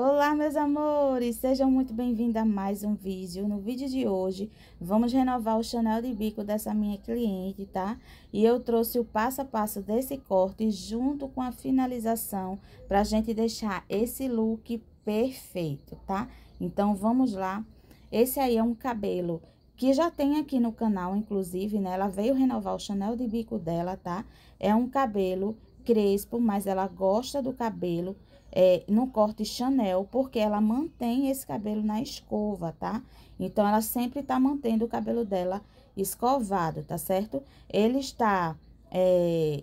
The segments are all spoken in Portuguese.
Olá, meus amores! Sejam muito bem-vindos a mais um vídeo. No vídeo de hoje, vamos renovar o chanel de bico dessa minha cliente, tá? E eu trouxe o passo a passo desse corte junto com a finalização pra gente deixar esse look perfeito, tá? Então, vamos lá. Esse aí é um cabelo que já tem aqui no canal, inclusive, né? Ela veio renovar o chanel de bico dela, tá? É um cabelo crespo, mas ela gosta do cabelo é, no corte Chanel, porque ela mantém esse cabelo na escova, tá? Então, ela sempre tá mantendo o cabelo dela escovado, tá certo? Ele está é,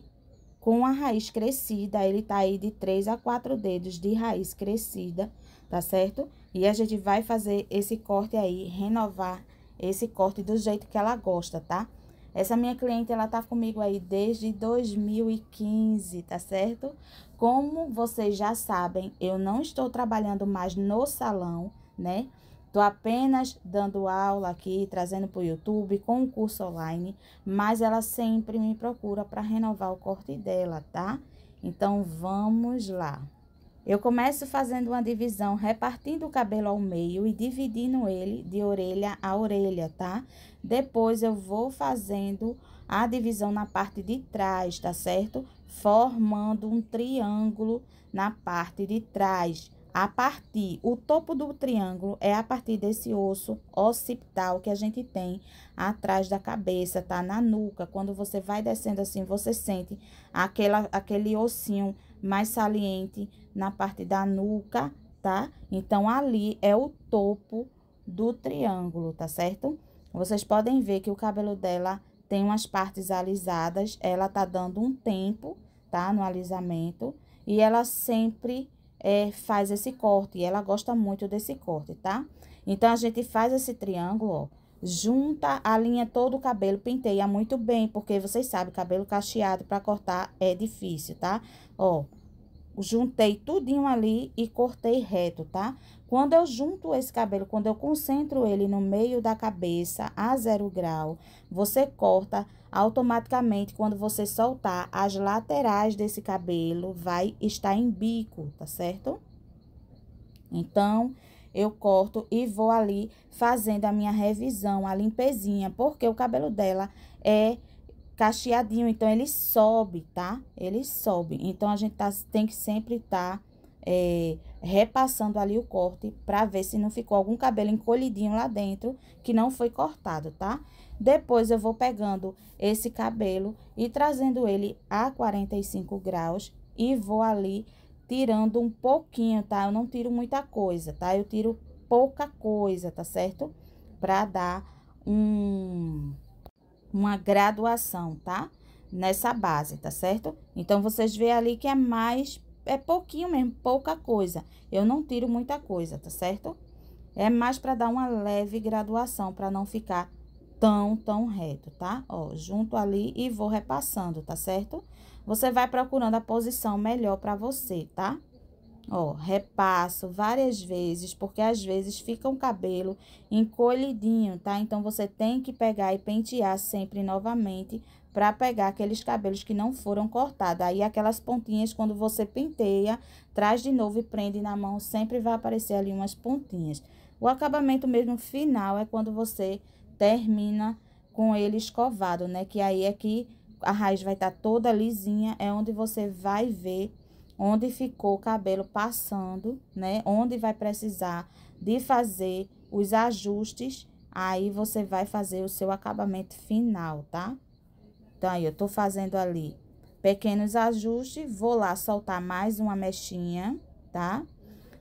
com a raiz crescida, ele tá aí de 3 a 4 dedos de raiz crescida, tá certo? E a gente vai fazer esse corte aí, renovar esse corte do jeito que ela gosta, tá? Tá? Essa minha cliente, ela tá comigo aí desde 2015, tá certo? Como vocês já sabem, eu não estou trabalhando mais no salão, né? Tô apenas dando aula aqui, trazendo para o YouTube com um curso online, mas ela sempre me procura para renovar o corte dela, tá? Então vamos lá. Eu começo fazendo uma divisão, repartindo o cabelo ao meio e dividindo ele de orelha a orelha, tá? Depois eu vou fazendo a divisão na parte de trás, tá certo? Formando um triângulo na parte de trás. A partir, o topo do triângulo é a partir desse osso occipital que a gente tem atrás da cabeça, tá? Na nuca. Quando você vai descendo assim, você sente aquela, aquele ossinho mais saliente na parte da nuca, tá? Então, ali é o topo do triângulo, tá certo? Vocês podem ver que o cabelo dela tem umas partes alisadas, ela tá dando um tempo, tá? No alisamento, e ela sempre é, faz esse corte, e ela gosta muito desse corte, tá? Então, a gente faz esse triângulo, ó, junta, a linha todo o cabelo, penteia muito bem, porque vocês sabem, cabelo cacheado para cortar é difícil, tá? Ó, juntei tudinho ali e cortei reto, tá? Quando eu junto esse cabelo, quando eu concentro ele no meio da cabeça a zero grau, você corta automaticamente quando você soltar as laterais desse cabelo, vai estar em bico, tá certo? Então, eu corto e vou ali fazendo a minha revisão, a limpezinha, porque o cabelo dela é cacheadinho, então ele sobe, tá? Ele sobe. Então, a gente tá, tem que sempre estar tá, é, repassando ali o corte para ver se não ficou algum cabelo encolhidinho lá dentro que não foi cortado, tá? Depois, eu vou pegando esse cabelo e trazendo ele a 45 graus e vou ali tirando um pouquinho, tá? Eu não tiro muita coisa, tá? Eu tiro pouca coisa, tá certo? Pra dar um, uma graduação, tá? Nessa base, tá certo? Então, vocês vê ali que é mais, é pouquinho mesmo, pouca coisa. Eu não tiro muita coisa, tá certo? É mais pra dar uma leve graduação, pra não ficar tão, tão reto, tá? Ó, junto ali e vou repassando, tá certo? Você vai procurando a posição melhor pra você, tá? Ó, repasso várias vezes, porque às vezes fica um cabelo encolhidinho, tá? Então, você tem que pegar e pentear sempre novamente para pegar aqueles cabelos que não foram cortados. Aí, aquelas pontinhas, quando você penteia, traz de novo e prende na mão, sempre vai aparecer ali umas pontinhas. O acabamento mesmo final é quando você termina com ele escovado, né? Que aí é que a raiz vai estar tá toda lisinha, é onde você vai ver onde ficou o cabelo passando, né? Onde vai precisar de fazer os ajustes, aí você vai fazer o seu acabamento final, tá? Então, aí eu tô fazendo ali pequenos ajustes, vou lá soltar mais uma mechinha, tá?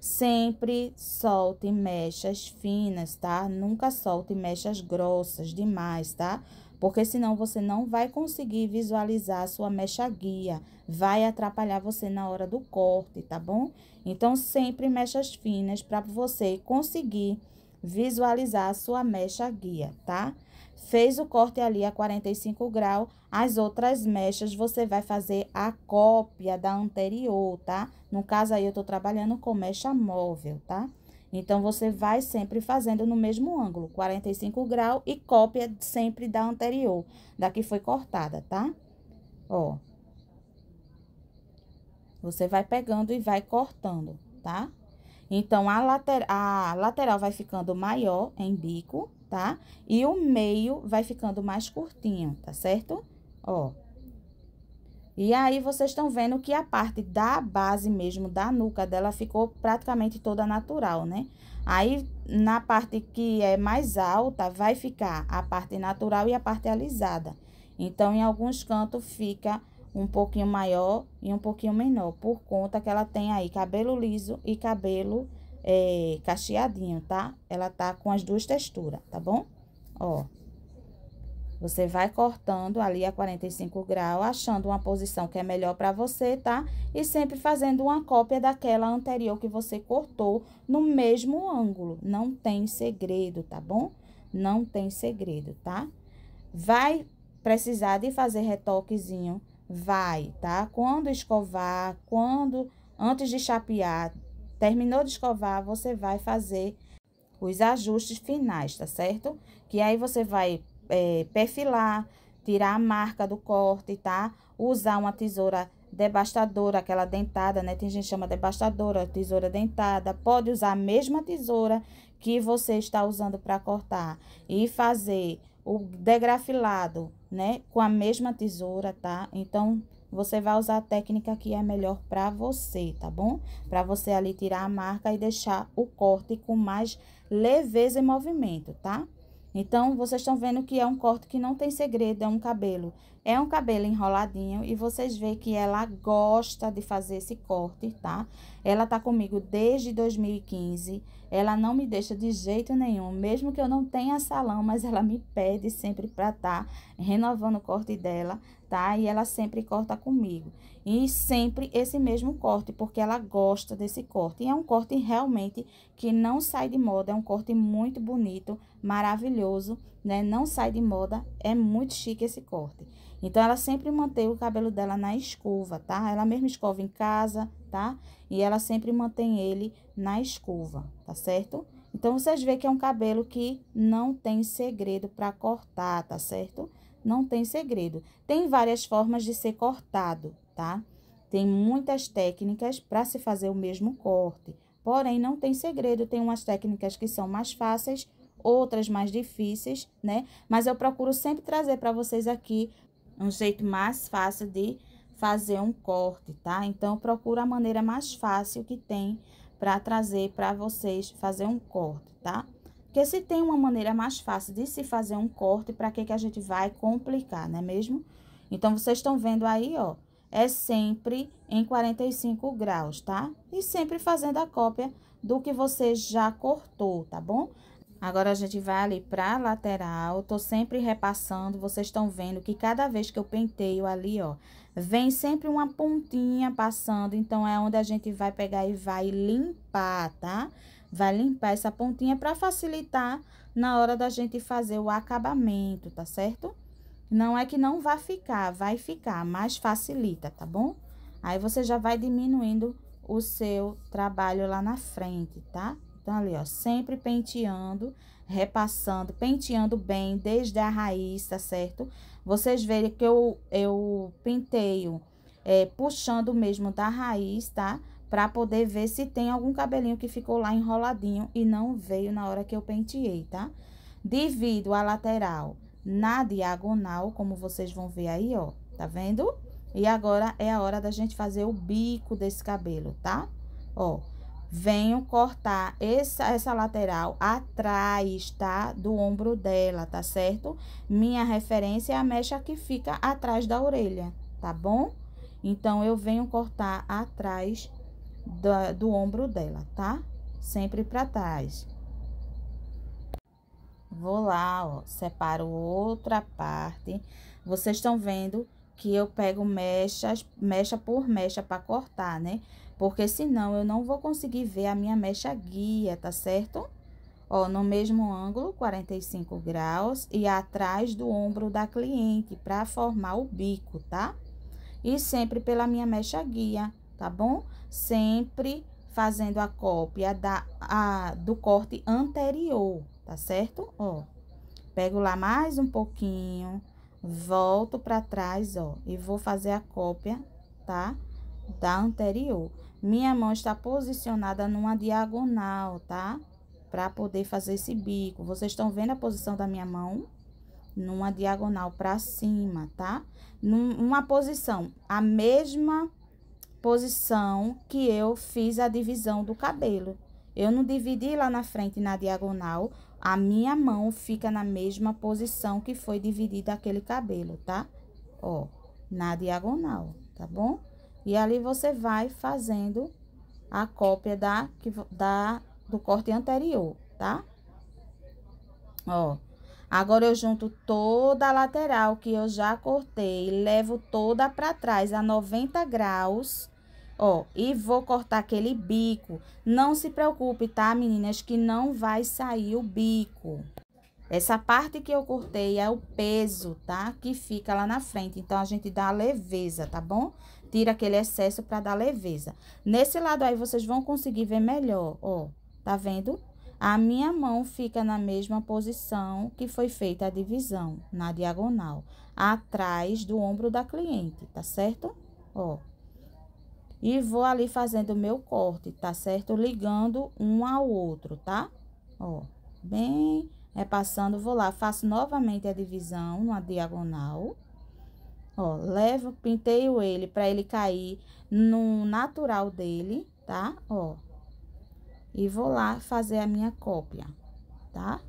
Sempre solte mechas finas, tá? Nunca solte mechas grossas demais, tá? Porque senão você não vai conseguir visualizar a sua mecha guia. Vai atrapalhar você na hora do corte, tá bom? Então, sempre mechas finas para você conseguir visualizar a sua mecha guia, tá? Fez o corte ali a 45 graus, as outras mechas você vai fazer a cópia da anterior, tá? No caso aí eu tô trabalhando com mecha móvel, tá? Então, você vai sempre fazendo no mesmo ângulo, 45 graus e cópia sempre da anterior, da que foi cortada, tá? Ó. Você vai pegando e vai cortando, tá? Então, a, later a lateral vai ficando maior em bico, tá? E o meio vai ficando mais curtinho, tá certo? Ó. E aí, vocês estão vendo que a parte da base mesmo, da nuca dela, ficou praticamente toda natural, né? Aí, na parte que é mais alta, vai ficar a parte natural e a parte alisada. Então, em alguns cantos fica um pouquinho maior e um pouquinho menor, por conta que ela tem aí cabelo liso e cabelo é, cacheadinho, tá? Ela tá com as duas texturas, tá bom? Ó. Você vai cortando ali a 45 graus, achando uma posição que é melhor para você, tá? E sempre fazendo uma cópia daquela anterior que você cortou no mesmo ângulo. Não tem segredo, tá bom? Não tem segredo, tá? Vai precisar de fazer retoquezinho? Vai, tá? Quando escovar, quando... Antes de chapear, Terminou de escovar, você vai fazer os ajustes finais, tá certo? Que aí você vai é, perfilar, tirar a marca do corte, tá? Usar uma tesoura debastadora, aquela dentada, né? Tem gente que chama debastadora, tesoura dentada. Pode usar a mesma tesoura que você está usando para cortar e fazer o degrafilado, né? Com a mesma tesoura, tá? Então, você vai usar a técnica que é melhor para você, tá bom? Para você ali tirar a marca e deixar o corte com mais leveza e movimento, tá? Então, vocês estão vendo que é um corte que não tem segredo, é um cabelo. É um cabelo enroladinho e vocês veem que ela gosta de fazer esse corte, tá? Ela tá comigo desde 2015, ela não me deixa de jeito nenhum, mesmo que eu não tenha salão, mas ela me pede sempre pra tá renovando o corte dela, tá? E ela sempre corta comigo. E sempre esse mesmo corte, porque ela gosta desse corte. E é um corte realmente que não sai de moda, é um corte muito bonito, maravilhoso, né? Não sai de moda, é muito chique esse corte. Então, ela sempre mantém o cabelo dela na escova, tá? Ela mesma escova em casa, tá? E ela sempre mantém ele na escova, tá certo? Então, vocês veem que é um cabelo que não tem segredo para cortar, tá certo? Não tem segredo. Tem várias formas de ser cortado, tá? Tem muitas técnicas para se fazer o mesmo corte. Porém, não tem segredo, tem umas técnicas que são mais fáceis, outras mais difíceis, né? Mas eu procuro sempre trazer para vocês aqui um jeito mais fácil de fazer um corte, tá? Então, procura a maneira mais fácil que tem para trazer para vocês fazer um corte, tá? Porque se tem uma maneira mais fácil de se fazer um corte, para que que a gente vai complicar, não é mesmo? Então, vocês estão vendo aí, ó, é sempre em 45 graus, tá? E sempre fazendo a cópia do que você já cortou, tá bom? Agora, a gente vai ali pra lateral, tô sempre repassando, vocês estão vendo que cada vez que eu penteio ali, ó, vem sempre uma pontinha passando, então é onde a gente vai pegar e vai limpar, tá? Vai limpar essa pontinha pra facilitar na hora da gente fazer o acabamento, tá certo? Não é que não vai ficar, vai ficar, mas facilita, tá bom? Aí, você já vai diminuindo o seu trabalho lá na frente, tá? Tá? Então, ali, ó, sempre penteando, repassando, penteando bem desde a raiz, tá certo? Vocês verem que eu, eu penteio é, puxando mesmo da raiz, tá? Pra poder ver se tem algum cabelinho que ficou lá enroladinho e não veio na hora que eu penteei, tá? Divido a lateral na diagonal, como vocês vão ver aí, ó, tá vendo? E agora é a hora da gente fazer o bico desse cabelo, tá? Ó, venho cortar essa, essa lateral atrás, tá? Do ombro dela, tá certo? Minha referência é a mecha que fica atrás da orelha, tá bom? Então, eu venho cortar atrás do, do ombro dela, tá? Sempre pra trás. Vou lá, ó, separo outra parte. Vocês estão vendo que eu pego mechas, mecha por mecha pra cortar, né? Né? porque senão eu não vou conseguir ver a minha mecha guia, tá certo? Ó, no mesmo ângulo, 45 graus, e atrás do ombro da cliente, para formar o bico, tá? E sempre pela minha mecha guia, tá bom? Sempre fazendo a cópia da, a, do corte anterior, tá certo? Ó, pego lá mais um pouquinho, volto para trás, ó, e vou fazer a cópia, tá? Da anterior. Minha mão está posicionada numa diagonal, tá? Pra poder fazer esse bico. Vocês estão vendo a posição da minha mão? Numa diagonal pra cima, tá? Numa posição, a mesma posição que eu fiz a divisão do cabelo. Eu não dividi lá na frente na diagonal, a minha mão fica na mesma posição que foi dividida aquele cabelo, tá? Ó, na diagonal, tá bom? E ali você vai fazendo a cópia da, que, da do corte anterior, tá? Ó, agora eu junto toda a lateral que eu já cortei, levo toda para trás a 90 graus, ó, e vou cortar aquele bico. Não se preocupe, tá, meninas, que não vai sair o bico. Essa parte que eu cortei é o peso, tá? Que fica lá na frente. Então, a gente dá a leveza, tá bom? tira aquele excesso para dar leveza. Nesse lado aí, vocês vão conseguir ver melhor, ó. Tá vendo? A minha mão fica na mesma posição que foi feita a divisão, na diagonal, atrás do ombro da cliente, tá certo? Ó. E vou ali fazendo o meu corte, tá certo? Ligando um ao outro, tá? Ó, bem repassando, vou lá, faço novamente a divisão, na diagonal Ó, levo, penteio ele para ele cair no natural dele, tá? Ó. E vou lá fazer a minha cópia, tá?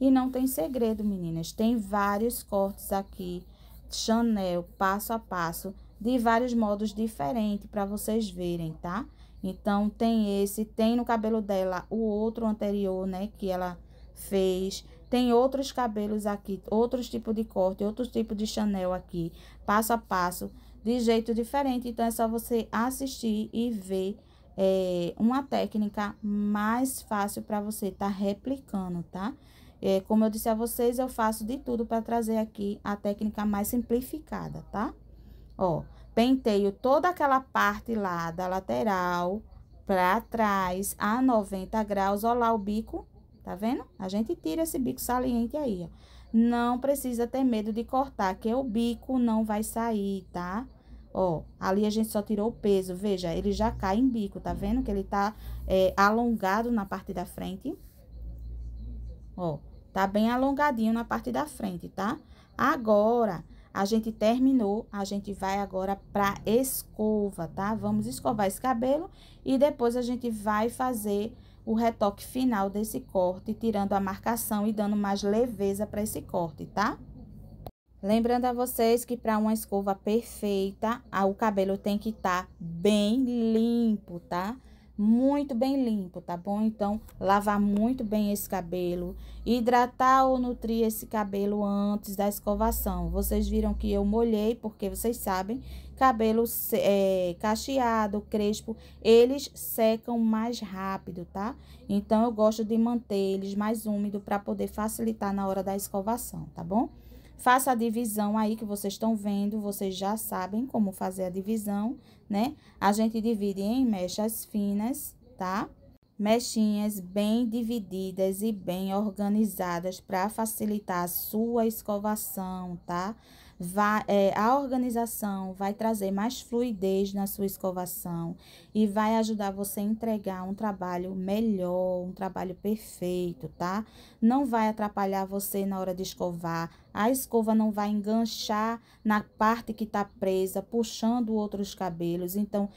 E não tem segredo, meninas. Tem vários cortes aqui, Chanel, passo a passo, de vários modos diferentes para vocês verem, tá? Então, tem esse, tem no cabelo dela o outro anterior, né, que ela fez. Tem outros cabelos aqui, outros tipos de corte, outros tipos de Chanel aqui, passo a passo, de jeito diferente. Então, é só você assistir e ver é, uma técnica mais fácil para você estar tá replicando, tá? É, como eu disse a vocês, eu faço de tudo para trazer aqui a técnica mais simplificada, tá? Ó, penteio toda aquela parte lá da lateral para trás a 90 graus, ó lá o bico Tá vendo? A gente tira esse bico saliente aí, ó. Não precisa ter medo de cortar, que o bico não vai sair, tá? Ó, ali a gente só tirou o peso, veja, ele já cai em bico, tá vendo? Que ele tá é, alongado na parte da frente. Ó, tá bem alongadinho na parte da frente, tá? Agora, a gente terminou, a gente vai agora pra escova, tá? Vamos escovar esse cabelo e depois a gente vai fazer o retoque final desse corte, tirando a marcação e dando mais leveza para esse corte, tá? Lembrando a vocês que para uma escova perfeita, o cabelo tem que estar tá bem limpo, tá? Muito bem limpo, tá bom? Então, lavar muito bem esse cabelo, hidratar ou nutrir esse cabelo antes da escovação. Vocês viram que eu molhei, porque vocês sabem cabelo é, cacheado, crespo, eles secam mais rápido, tá? Então, eu gosto de manter eles mais úmidos para poder facilitar na hora da escovação, tá bom? Faça a divisão aí que vocês estão vendo, vocês já sabem como fazer a divisão, né? A gente divide em mechas finas, tá? Mechinhas bem divididas e bem organizadas para facilitar a sua escovação, tá? Tá? vai, é, a organização vai trazer mais fluidez na sua escovação e vai ajudar você a entregar um trabalho melhor, um trabalho perfeito, tá? Não vai atrapalhar você na hora de escovar. A escova não vai enganchar na parte que está presa, puxando outros cabelos. Então,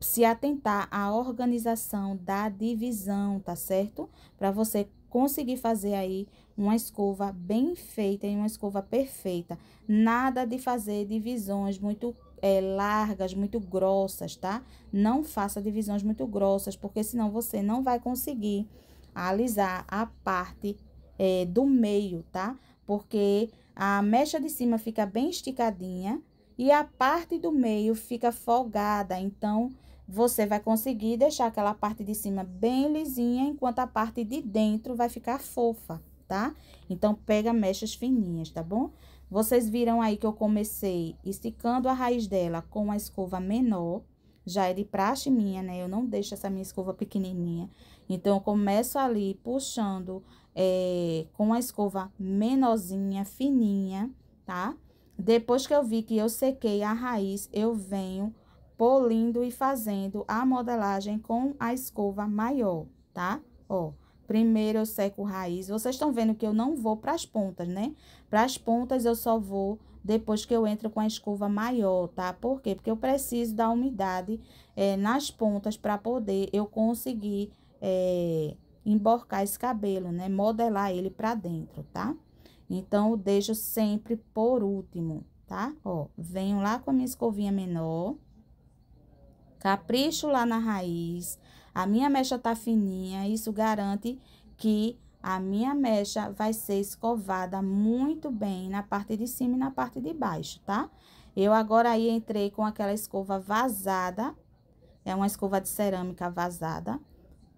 se atentar à organização da divisão, tá certo? Para você conseguir fazer aí uma escova bem feita e uma escova perfeita. Nada de fazer divisões muito é, largas, muito grossas, tá? Não faça divisões muito grossas, porque senão você não vai conseguir alisar a parte é, do meio, tá? Porque a mecha de cima fica bem esticadinha e a parte do meio fica folgada, então você vai conseguir deixar aquela parte de cima bem lisinha, enquanto a parte de dentro vai ficar fofa tá? Então, pega mechas fininhas, tá bom? Vocês viram aí que eu comecei esticando a raiz dela com a escova menor, já é de praxe minha, né? Eu não deixo essa minha escova pequenininha. Então, eu começo ali puxando é, com a escova menorzinha, fininha, tá? Depois que eu vi que eu sequei a raiz, eu venho polindo e fazendo a modelagem com a escova maior, tá? Ó, Primeiro eu seco raiz. Vocês estão vendo que eu não vou para as pontas, né? Para as pontas eu só vou depois que eu entro com a escova maior, tá? Por quê? Porque eu preciso da umidade é, nas pontas para poder eu conseguir é, emborcar esse cabelo, né? Modelar ele para dentro, tá? Então, eu deixo sempre por último, tá? Ó, venho lá com a minha escovinha menor, capricho lá na raiz, a minha mecha tá fininha, isso garante que a minha mecha vai ser escovada muito bem na parte de cima e na parte de baixo, tá? Eu agora aí entrei com aquela escova vazada, é uma escova de cerâmica vazada,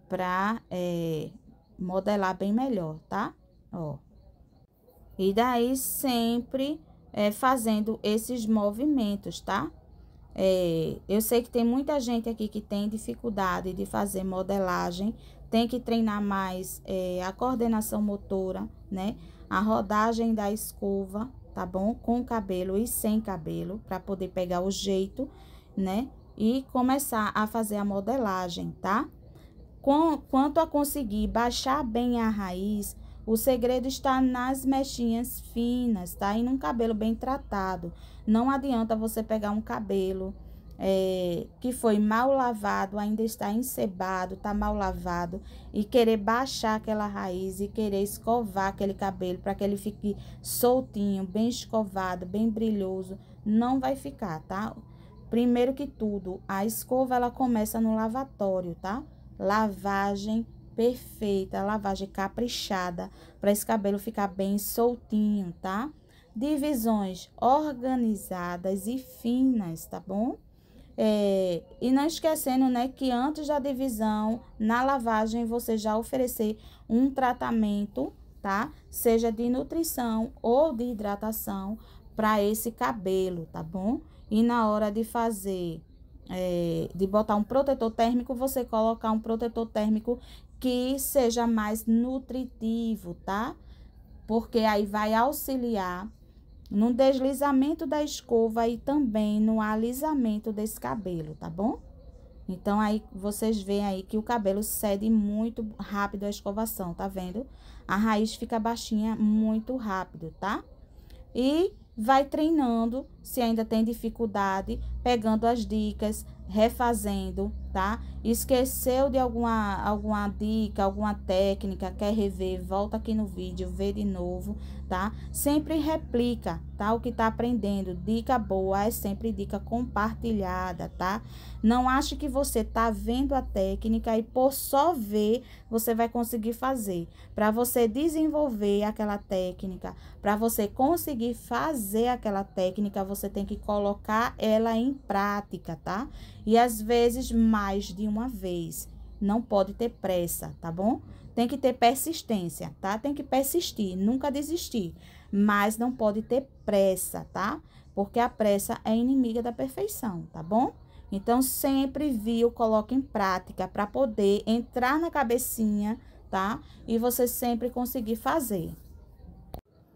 pra é, modelar bem melhor, tá? Ó. E daí sempre é, fazendo esses movimentos, tá? É, eu sei que tem muita gente aqui que tem dificuldade de fazer modelagem, tem que treinar mais é, a coordenação motora, né? A rodagem da escova, tá bom? Com cabelo e sem cabelo, para poder pegar o jeito, né? E começar a fazer a modelagem, tá? Com, quanto a conseguir baixar bem a raiz, o segredo está nas mechinhas finas, tá? E num cabelo bem tratado. Não adianta você pegar um cabelo é, que foi mal lavado, ainda está encebado, tá mal lavado, e querer baixar aquela raiz e querer escovar aquele cabelo para que ele fique soltinho, bem escovado, bem brilhoso, não vai ficar, tá? Primeiro que tudo, a escova ela começa no lavatório, tá? Lavagem perfeita, lavagem caprichada, para esse cabelo ficar bem soltinho, tá? Divisões organizadas e finas, tá bom? É, e não esquecendo, né, que antes da divisão, na lavagem, você já oferecer um tratamento, tá? Seja de nutrição ou de hidratação para esse cabelo, tá bom? E na hora de fazer, é, de botar um protetor térmico, você colocar um protetor térmico que seja mais nutritivo, tá? Porque aí vai auxiliar no deslizamento da escova e também no alisamento desse cabelo, tá bom? Então, aí vocês veem aí que o cabelo cede muito rápido a escovação, tá vendo? A raiz fica baixinha muito rápido, tá? E vai treinando se ainda tem dificuldade, pegando as dicas, refazendo, tá? Esqueceu de alguma, alguma dica, alguma técnica, quer rever, volta aqui no vídeo, vê de novo, tá? Sempre replica, tá? O que tá aprendendo. Dica boa é sempre dica compartilhada, tá? Não ache que você tá vendo a técnica e por só ver você vai conseguir fazer. Para você desenvolver aquela técnica, para você conseguir fazer aquela técnica, você você tem que colocar ela em prática, tá? E às vezes mais de uma vez. Não pode ter pressa, tá bom? Tem que ter persistência, tá? Tem que persistir, nunca desistir. Mas não pode ter pressa, tá? Porque a pressa é inimiga da perfeição, tá bom? Então, sempre viu, coloque em prática para poder entrar na cabecinha, tá? E você sempre conseguir fazer.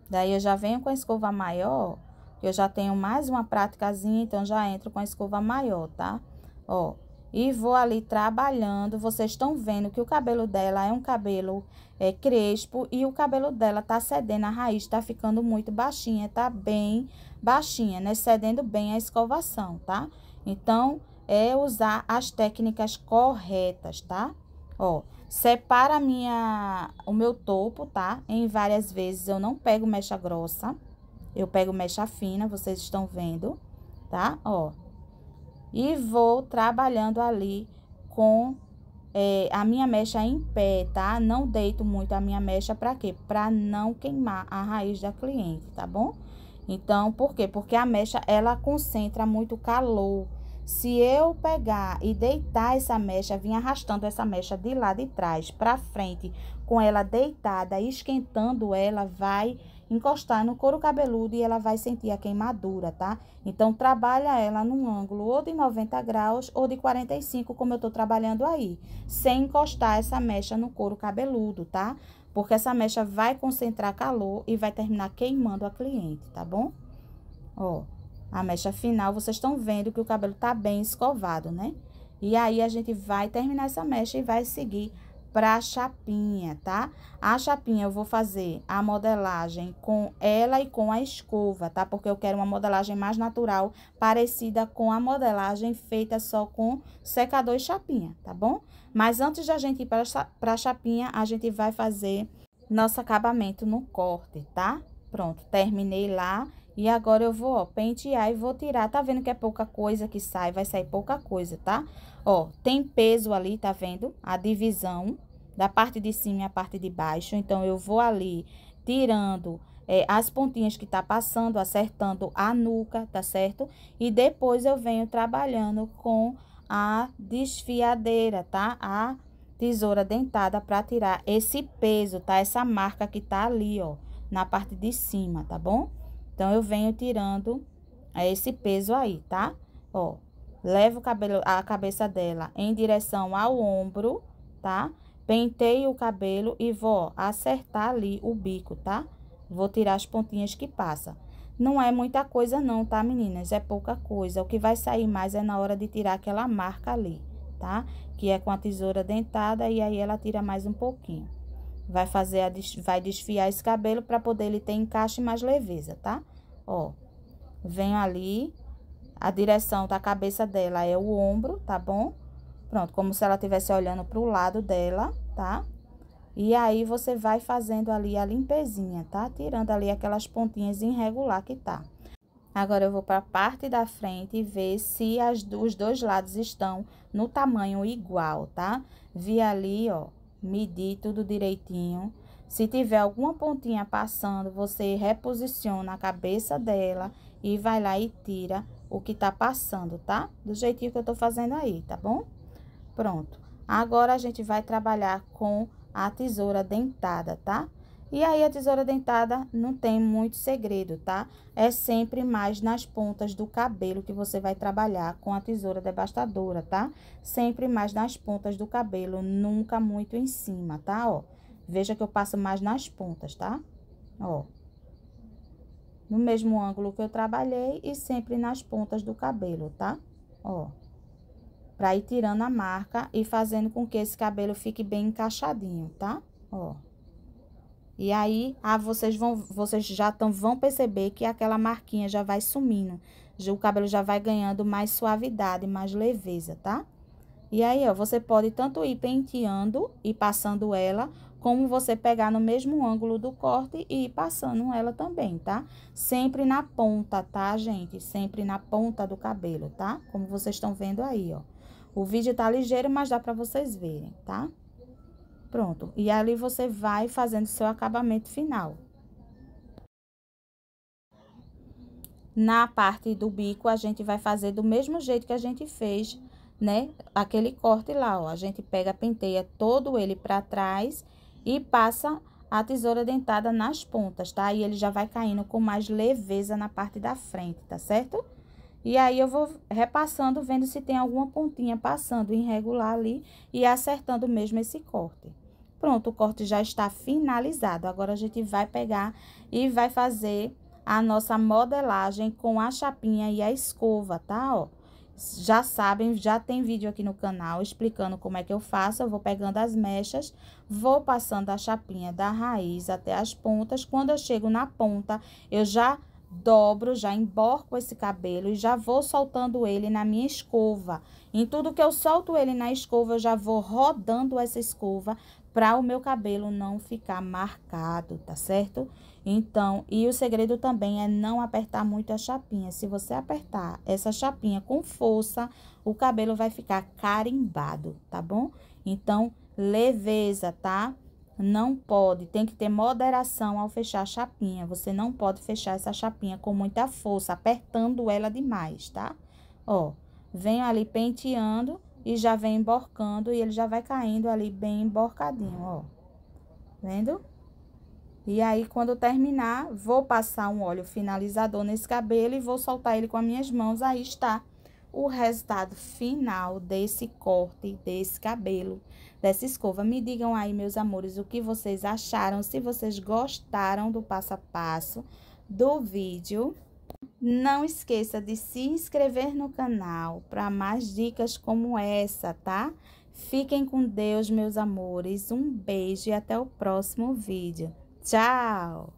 Daí, eu já venho com a escova maior eu já tenho mais uma praticazinha, então já entro com a escova maior, tá? Ó, e vou ali trabalhando. Vocês estão vendo que o cabelo dela é um cabelo é, crespo e o cabelo dela tá cedendo a raiz, tá ficando muito baixinha, tá bem baixinha, né? Cedendo bem a escovação, tá? Então, é usar as técnicas corretas, tá? Ó, separa minha, o meu topo, tá? Em várias vezes eu não pego mecha grossa. Eu pego mecha fina, vocês estão vendo, tá? Ó. E vou trabalhando ali com é, a minha mecha em pé, tá? Não deito muito a minha mecha para quê? Para não queimar a raiz da cliente, tá bom? Então, por quê? Porque a mecha, ela concentra muito calor. Se eu pegar e deitar essa mecha, vir arrastando essa mecha de lá de trás para frente, com ela deitada, esquentando ela, vai encostar no couro cabeludo e ela vai sentir a queimadura, tá? Então, trabalha ela num ângulo ou de 90 graus ou de 45, como eu tô trabalhando aí, sem encostar essa mecha no couro cabeludo, tá? Porque essa mecha vai concentrar calor e vai terminar queimando a cliente, tá bom? Ó, a mecha final, vocês estão vendo que o cabelo tá bem escovado, né? E aí, a gente vai terminar essa mecha e vai seguir para a chapinha, tá? A chapinha eu vou fazer a modelagem com ela e com a escova, tá? Porque eu quero uma modelagem mais natural, parecida com a modelagem feita só com secador e chapinha, tá bom? Mas antes da gente ir para a chapinha, a gente vai fazer nosso acabamento no corte, tá? Pronto, terminei lá e agora eu vou, ó, pentear e vou tirar. Tá vendo que é pouca coisa que sai? Vai sair pouca coisa, tá? Ó, tem peso ali, tá vendo? A divisão da parte de cima e a parte de baixo. Então, eu vou ali tirando é, as pontinhas que tá passando, acertando a nuca, tá certo? E depois eu venho trabalhando com a desfiadeira, tá? A tesoura dentada para tirar esse peso, tá? Essa marca que tá ali, ó, na parte de cima, tá bom? Então, eu venho tirando é, esse peso aí, tá? Ó, levo o cabelo, a cabeça dela em direção ao ombro, tá? Penteio o cabelo e vou acertar ali o bico, tá? Vou tirar as pontinhas que passa. Não é muita coisa não, tá, meninas? É pouca coisa. O que vai sair mais é na hora de tirar aquela marca ali, tá? Que é com a tesoura dentada e aí ela tira mais um pouquinho. Vai fazer a, vai desfiar esse cabelo para poder ele ter encaixe mais leveza, tá? Ó, venho ali, a direção da cabeça dela é o ombro, tá bom? Pronto, como se ela estivesse olhando pro lado dela, tá? E aí, você vai fazendo ali a limpezinha, tá? Tirando ali aquelas pontinhas irregular que tá. Agora, eu vou para a parte da frente e ver se as, os dois lados estão no tamanho igual, tá? Vi ali, ó, medir tudo direitinho. Se tiver alguma pontinha passando, você reposiciona a cabeça dela e vai lá e tira o que tá passando, tá? Do jeitinho que eu tô fazendo aí, tá bom? Pronto. Agora, a gente vai trabalhar com a tesoura dentada, tá? E aí, a tesoura dentada não tem muito segredo, tá? É sempre mais nas pontas do cabelo que você vai trabalhar com a tesoura devastadora, tá? Sempre mais nas pontas do cabelo, nunca muito em cima, tá? Ó, veja que eu passo mais nas pontas, tá? Ó. No mesmo ângulo que eu trabalhei e sempre nas pontas do cabelo, tá? Ó. Pra ir tirando a marca e fazendo com que esse cabelo fique bem encaixadinho, tá? Ó. E aí, ah, vocês, vão, vocês já tão, vão perceber que aquela marquinha já vai sumindo. O cabelo já vai ganhando mais suavidade, mais leveza, tá? E aí, ó, você pode tanto ir penteando e passando ela, como você pegar no mesmo ângulo do corte e ir passando ela também, tá? Sempre na ponta, tá, gente? Sempre na ponta do cabelo, tá? Como vocês estão vendo aí, ó. O vídeo tá ligeiro, mas dá pra vocês verem, tá? Pronto. E ali você vai fazendo seu acabamento final. Na parte do bico, a gente vai fazer do mesmo jeito que a gente fez, né? Aquele corte lá, ó. A gente pega, penteia todo ele pra trás e passa a tesoura dentada nas pontas, tá? E ele já vai caindo com mais leveza na parte da frente, tá certo? E aí, eu vou repassando, vendo se tem alguma pontinha passando irregular ali e acertando mesmo esse corte. Pronto, o corte já está finalizado. Agora, a gente vai pegar e vai fazer a nossa modelagem com a chapinha e a escova, tá? Ó, já sabem, já tem vídeo aqui no canal explicando como é que eu faço. Eu vou pegando as mechas, vou passando a chapinha da raiz até as pontas. Quando eu chego na ponta, eu já dobro, já emborco esse cabelo e já vou soltando ele na minha escova. Em tudo que eu solto ele na escova, eu já vou rodando essa escova para o meu cabelo não ficar marcado, tá certo? Então, e o segredo também é não apertar muito a chapinha. Se você apertar essa chapinha com força, o cabelo vai ficar carimbado, tá bom? Então, leveza, tá? Não pode, tem que ter moderação ao fechar a chapinha. Você não pode fechar essa chapinha com muita força, apertando ela demais, tá? Ó, venho ali penteando e já vem emborcando e ele já vai caindo ali bem emborcadinho, ó. Vendo? E aí, quando terminar, vou passar um óleo finalizador nesse cabelo e vou soltar ele com as minhas mãos. Aí está o resultado final desse corte, desse cabelo, dessa escova. Me digam aí, meus amores, o que vocês acharam, se vocês gostaram do passo a passo do vídeo. Não esqueça de se inscrever no canal para mais dicas como essa, tá? Fiquem com Deus, meus amores. Um beijo e até o próximo vídeo. Tchau!